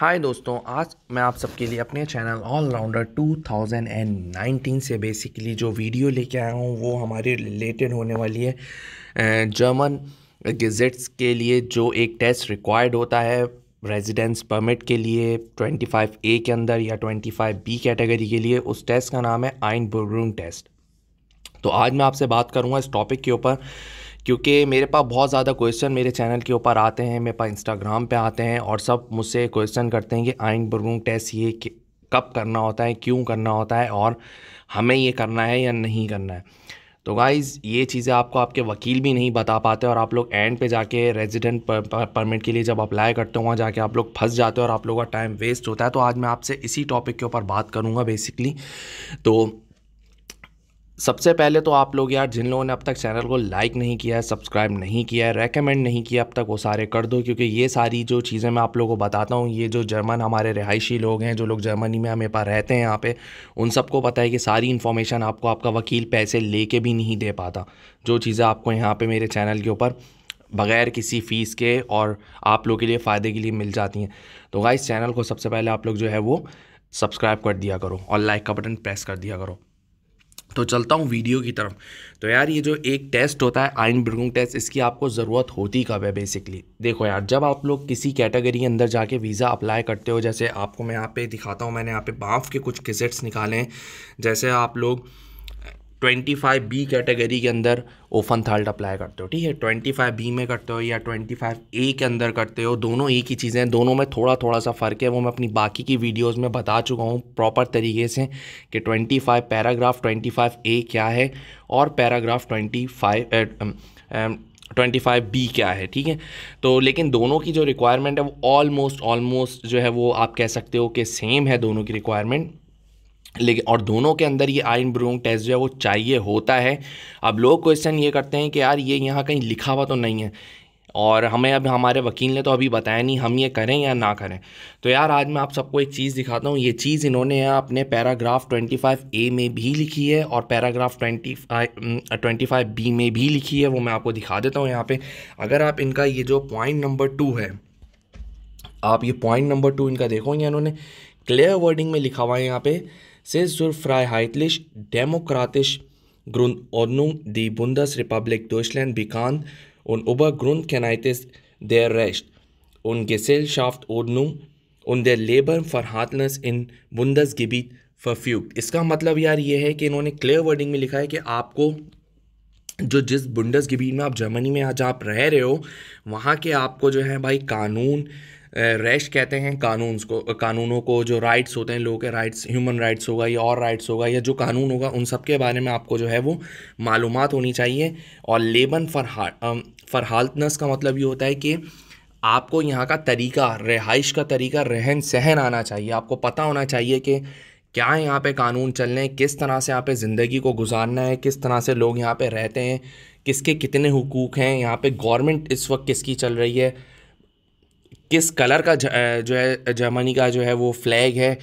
हाय दोस्तों आज मैं आप सबके लिए अपने चैनल ऑलराउंडर 2019 से बेसिकली जो वीडियो लेके आया हूँ वो हमारी रिलेटेड होने वाली है जर्मन गजेट्स के लिए जो एक टेस्ट रिक्वायर्ड होता है रेजिडेंस परमिट के लिए 25 ए के अंदर या 25 बी कैटेगरी के लिए उस टेस्ट का नाम है आइन बुरूंग टेस्ट तो आज मैं आपसे बात करूँगा इस टॉपिक के ऊपर क्योंकि मेरे पास बहुत ज़्यादा क्वेश्चन मेरे चैनल के ऊपर आते हैं मेरे पास इंस्टाग्राम पे आते हैं और सब मुझसे क्वेश्चन करते हैं कि आइन बरूंग टेस्ट ये कब करना होता है क्यों करना होता है और हमें ये करना है या नहीं करना है तो गाइज़ ये चीज़ें आपको आपके वकील भी नहीं बता पाते और आप लोग एंड पे जाके रेजिडेंट परमिट के लिए जब अप्लाई करते हो वहाँ जाके आप लोग फंस जाते हो और आप लोगों का टाइम वेस्ट होता है तो आज मैं आपसे इसी टॉपिक के ऊपर बात करूँगा बेसिकली तो सबसे पहले तो आप लोग यार जिन लोगों ने अब तक चैनल को लाइक नहीं किया है सब्सक्राइब नहीं किया है रेकमेंड नहीं किया अब तक वो सारे कर दो क्योंकि ये सारी जो चीज़ें मैं आप लोगों को बताता हूँ ये जो जर्मन हमारे रिहायशी लोग हैं जो लोग जर्मनी में हमें पास रहते हैं यहाँ पे उन सबको पता है कि सारी इन्फॉर्मेशन आपको आपका वकील पैसे ले भी नहीं दे पाता जो चीज़ें आपको यहाँ पर मेरे चैनल के ऊपर बगैर किसी फ़ीस के और आप लोग के लिए फ़ायदे के लिए मिल जाती हैं तो गाइस चैनल को सबसे पहले आप लोग जो है वो सब्सक्राइब कर दिया करो और लाइक का बटन प्रेस कर दिया करो तो चलता हूँ वीडियो की तरफ तो यार ये जो एक टेस्ट होता है आइन ब्रिगुंग टेस्ट इसकी आपको ज़रूरत होती कब है बेसिकली देखो यार जब आप लोग किसी कैटेगरी के अंदर जाके वीज़ा अप्लाई करते हो जैसे आपको मैं यहाँ पे दिखाता हूँ मैंने यहाँ पे बाफ के कुछ किसेट्स निकाले हैं जैसे आप लोग ट्वेंटी फाइव बी कैटेगरी के अंदर ओफन थर्ल्ट अप्लाई करते हो ठीक है ट्वेंटी फाइव बी में करते हो या ट्वेंटी फाइव ए के अंदर करते हो दोनों एक ही चीज़ें हैं दोनों में थोड़ा थोड़ा सा फ़र्क है वो मैं अपनी बाकी की वीडियोस में बता चुका हूँ प्रॉपर तरीके से कि twenty five paragraph twenty five A क्या है और paragraph twenty five twenty five B क्या है ठीक है तो लेकिन दोनों की जो रिक्वायरमेंट है वो ऑलमोस्ट ऑलमोस्ट जो है वो आप कह सकते हो कि सेम है दोनों की रिक्वायरमेंट लेकिन और दोनों के अंदर ये आयन ब्रूंग टेस्ट जो है वो चाहिए होता है अब लोग क्वेश्चन ये करते हैं कि यार ये यहाँ कहीं लिखा हुआ तो नहीं है और हमें अब हमारे वकील ने तो अभी बताया नहीं हम ये करें या ना करें तो यार आज मैं आप सबको एक चीज़ दिखाता हूँ ये चीज़ इन्होंने अपने पैराग्राफ 25 ए में भी लिखी है और पैराग्राफ 25 25 बी में भी लिखी है वो मैं आपको दिखा देता हूँ यहाँ पे अगर आप इनका ये जो पॉइंट नंबर टू है आप ये पॉइंट नंबर टू इनका देखो इन्होंने क्लियर वर्डिंग में लिखा हुआ है यहाँ पर Sie zur Freiheitlich Demokratisch Grundordnung die Bundesrepublik Deutschland bekannt und über Grundkenntnis der Recht und Gesellschaftsordnung und der Lebensverhältnis in Bundesgebiet verfügt इसका मतलब यार ये है कि इन्होंने क्लियर वर्डिंग में लिखा है कि आपको जो जिस बुंडस गिबीन में आप जर्मनी में आज आप रह रहे हो वहाँ के आपको जो है भाई कानून रेस्ट कहते हैं कानून को कानूनों को जो राइट्स होते हैं लोगों के राइट्स ह्यूमन राइट्स होगा या और राइट्स होगा या जो कानून होगा उन सब के बारे में आपको जो है वो मालूम होनी चाहिए और लेबन फरहा फरहालतनस का मतलब ये होता है कि आपको यहाँ का तरीका रिहाइश का तरीका रहन सहन आना चाहिए आपको पता होना चाहिए कि क्या यहाँ पे कानून चल रहे हैं किस तरह से यहाँ पे ज़िंदगी को गुजारना है किस तरह से लोग यहाँ पे रहते हैं किसके कितने हुकूक हैं यहाँ पे गवर्नमेंट इस वक्त किसकी चल रही है किस कलर का जो है जर्मनी का जो है वो फ्लैग है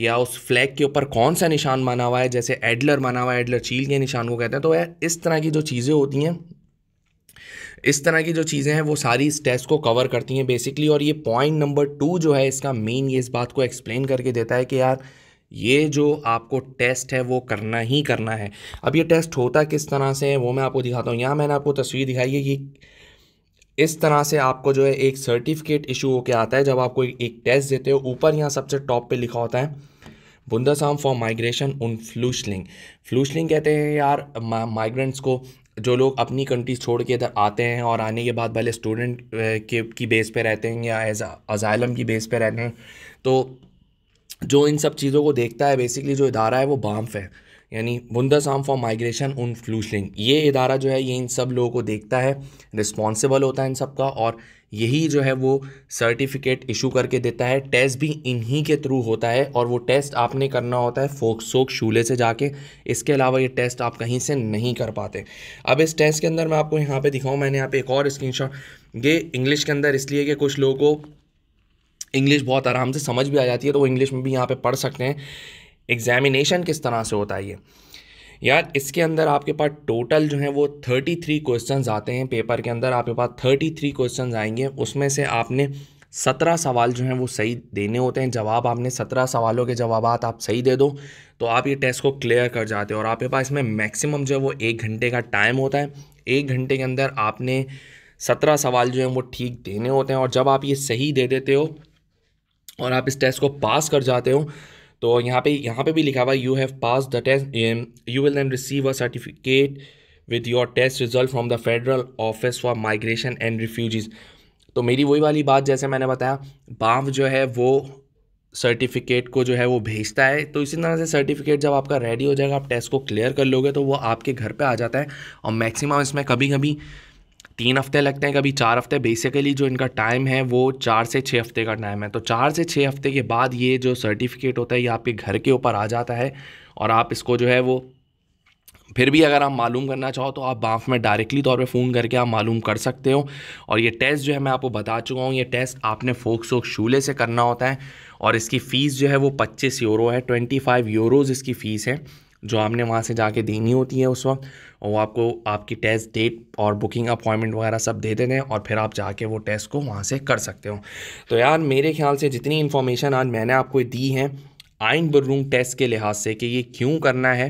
या उस फ्लैग के ऊपर कौन सा निशान माना हुआ है जैसे एडलर माना हुआ है एडलर चील के निशान को कहते हैं तो यार इस तरह की जो चीज़ें होती हैं इस तरह की जो चीज़ें हैं वो सारी इस टेस्ट को कवर करती हैं बेसिकली और ये पॉइंट नंबर टू जो है इसका मेन ये इस बात को एक्सप्लेन करके देता है कि यार ये जो आपको टेस्ट है वो करना ही करना है अब ये टेस्ट होता किस तरह से है वो मैं आपको दिखाता हूँ यहाँ मैंने आपको तस्वीर दिखाई है कि इस तरह से आपको जो है एक सर्टिफिकेट इशू होकर आता है जब आपको एक टेस्ट देते हो ऊपर यहाँ सबसे टॉप पे लिखा होता है बुंदासाम फॉर माइग्रेशन उन फ्लूशलिंग फ्लूशलिंग कहते हैं यार माइग्रेंट्स को जो लोग अपनी कंट्री छोड़ के इधर आते हैं और आने के बाद पहले स्टूडेंट के की बेस पे रहते हैं या एज अजायलम की बेस पे रहते हैं तो जो इन सब चीज़ों को देखता है बेसिकली जो इदारा है वो बाम्फ है यानी साम फॉर माइग्रेशन उन फ्लूशलिंग ये इदारा जो है ये इन सब लोगों को देखता है रिस्पॉन्सिबल होता है इन सब का और यही जो है वो सर्टिफिकेट इशू करके देता है टेस्ट भी इन्हीं के थ्रू होता है और वो टेस्ट आपने करना होता है फोक सोक शूले से जाके इसके अलावा ये टेस्ट आप कहीं से नहीं कर पाते अब इस टेस्ट के अंदर मैं आपको यहाँ पे दिखाऊँ मैंने यहाँ पे एक और शॉट ये इंग्लिश के अंदर इसलिए कि कुछ लोगों को इंग्लिश बहुत आराम से समझ भी आ जाती है तो वो इंग्लिश में भी यहाँ पर पढ़ सकते हैं एग्जामिनेशन किस तरह से होता है ये यार इसके अंदर आपके पास टोटल जो है वो थर्टी थ्री क्वेश्चन आते हैं पेपर के अंदर आपके पास थर्टी थ्री क्वेश्चन आएंगे उसमें से आपने सत्रह सवाल जो हैं वो सही देने होते हैं जवाब आपने सत्रह सवालों के जवाब आप सही दे दो तो आप ये टेस्ट को क्लियर कर जाते हो और आपके पास इसमें मैक्सिमम जो है वो एक घंटे का टाइम होता है एक घंटे के अंदर आपने सत्रह सवाल जो हैं वो ठीक देने होते हैं और जब आप ये सही दे देते हो और आप इस टेस्ट को पास कर जाते हो तो यहाँ पे यहाँ पे भी लिखा हुआ you have pass the test you will then receive a certificate with your test result from the Federal Office for Migration and Refugees तो मेरी वही वाली बात जैसे मैंने बताया बाम जो है वो सर्टिफिकेट को जो है वो भेजता है तो इसी तरह से सर्टिफिकेट जब आपका रेडी हो जाएगा आप टेस्ट को क्लियर कर लोगे तो वो आपके घर पे आ जाता है और मैक्सिमम इसमें कभी कभी तीन हफ्ते लगते हैं कभी चार हफ्ते बेसिकली जो इनका टाइम है वो चार से छः हफ्ते का टाइम है तो चार से छः हफ्ते के बाद ये जो सर्टिफिकेट होता है ये आपके घर के ऊपर आ जाता है और आप इसको जो है वो फिर भी अगर आप मालूम करना चाहो तो आप बाफ में डायरेक्टली तौर पे फ़ोन करके आप मालूम कर सकते हो और ये टेस्ट जो है मैं आपको बता चुका हूँ ये टेस्ट आपने फोक सोक शूले से करना होता है और इसकी फ़ीस जो है वो 25 यूरो है 25 यूरोज़ इसकी फ़ीस है जो आपने वहाँ से जाके देनी होती है उस वक्त और वो आपको आपकी टेस्ट डेट और बुकिंग अपॉइंटमेंट वगैरह सब दे देते हैं और फिर आप जाके वो टेस्ट को वहाँ से कर सकते हो तो यार मेरे ख्याल से जितनी इन्फॉर्मेशन आज मैंने आपको दी है आइन बरूम टेस्ट के लिहाज से कि ये क्यों करना है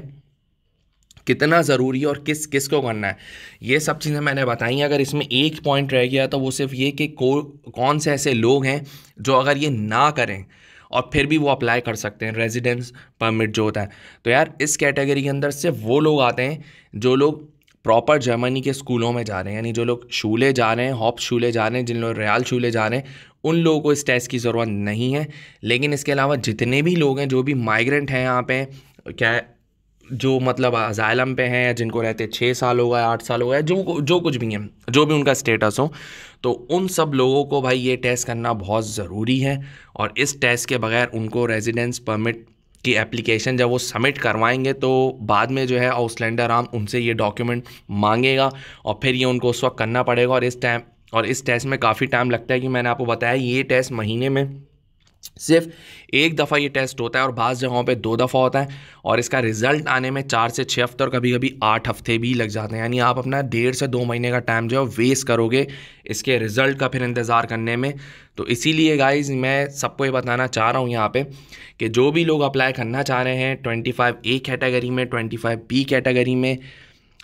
कितना ज़रूरी है और किस किस को करना है ये सब चीज़ें मैंने बताई अगर इसमें एक पॉइंट रह गया तो वो सिर्फ ये कि को कौन से ऐसे लोग हैं जो अगर ये ना करें और फिर भी वो अप्लाई कर सकते हैं रेजिडेंस परमिट जो होता है तो यार इस कैटेगरी के अंदर सिर्फ वो लोग आते हैं जो लोग प्रॉपर जर्मनी के स्कूलों में जा रहे हैं यानी जो लोग शूले जा रहे हैं हॉप शूले जा रहे हैं जिन लोग रियाल शूले जा रहे हैं उन लोगों को इस टेस्ट की ज़रूरत नहीं है लेकिन इसके अलावा जितने भी लोग हैं जो भी माइग्रेंट हैं यहाँ पे क्या है जो मतलब अजायलम पे हैं जिनको रहते छः साल हो गए आठ साल हो गए जो जो कुछ भी हैं जो भी उनका स्टेटस हो तो उन सब लोगों को भाई ये टेस्ट करना बहुत ज़रूरी है और इस टेस्ट के बगैर उनको रेजिडेंस परमिट की एप्लीकेशन जब वो सबमिट करवाएंगे तो बाद में जो है आउटलैंडर आम उनसे ये डॉक्यूमेंट मांगेगा और फिर ये उनको उस वक्त करना पड़ेगा और इस टाइम और इस टेस्ट में काफ़ी टाइम लगता है कि मैंने आपको बताया ये टेस्ट महीने में सिर्फ एक दफ़ा ये टेस्ट होता है और बाज़ जगहों पे दो दफ़ा होता है और इसका रिज़ल्ट आने में चार से छः हफ्ते और कभी कभी आठ हफ्ते भी लग जाते हैं यानी आप अपना डेढ़ से दो महीने का टाइम जो है वेस्ट करोगे इसके रिज़ल्ट का फिर इंतज़ार करने में तो इसीलिए गाइज मैं सबको ये बताना चाह रहा हूँ यहाँ पे कि जो भी लोग अप्लाई करना चाह रहे हैं ट्वेंटी ए कैटेगरी में ट्वेंटी बी कैटेगरी में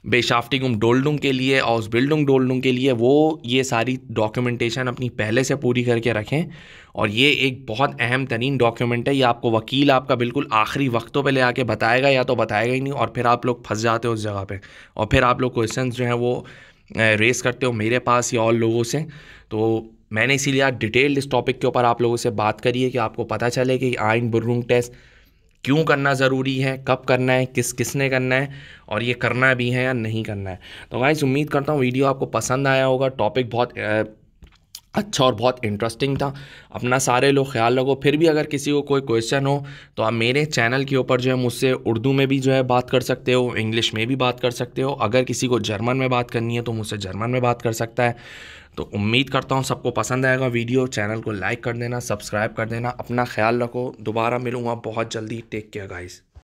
बेशाफ्टिगम डोल्डुंग के लिए और उस बिल्डुंग डोल्डुंग के लिए वो ये सारी डॉक्यूमेंटेशन अपनी पहले से पूरी करके रखें और ये एक बहुत अहम तरीन डॉक्यूमेंट है ये आपको वकील आपका बिल्कुल आखिरी वक्तों पे ले आके बताएगा या तो बताएगा ही नहीं और फिर आप लोग फंस जाते हो उस जगह पे और फिर आप लोग क्वेश्चन जो हैं वो रेस करते हो मेरे पास या और लोगों से तो मैंने इसीलिए डिटेल्ड इस टॉपिक के ऊपर आप लोगों से बात करी है कि आपको पता चले कि आइन बुर्रूंग टेस्ट क्यों करना ज़रूरी है कब करना है किस किसने करना है और ये करना भी है या नहीं करना है तो गाइज उम्मीद करता हूँ वीडियो आपको पसंद आया होगा टॉपिक बहुत अच्छा और बहुत इंटरेस्टिंग था अपना सारे लोग ख्याल रखो फिर भी अगर किसी को कोई क्वेश्चन हो तो आप मेरे चैनल के ऊपर जो है मुझसे उर्दू में भी जो है बात कर सकते हो इंग्लिश में भी बात कर सकते हो अगर किसी को जर्मन में बात करनी है तो मुझसे जर्मन में बात कर सकता है तो उम्मीद करता हूँ सबको पसंद आएगा वीडियो चैनल को लाइक कर देना सब्सक्राइब कर देना अपना ख्याल रखो दोबारा मिलूँगा बहुत जल्दी टेक केयर गाइस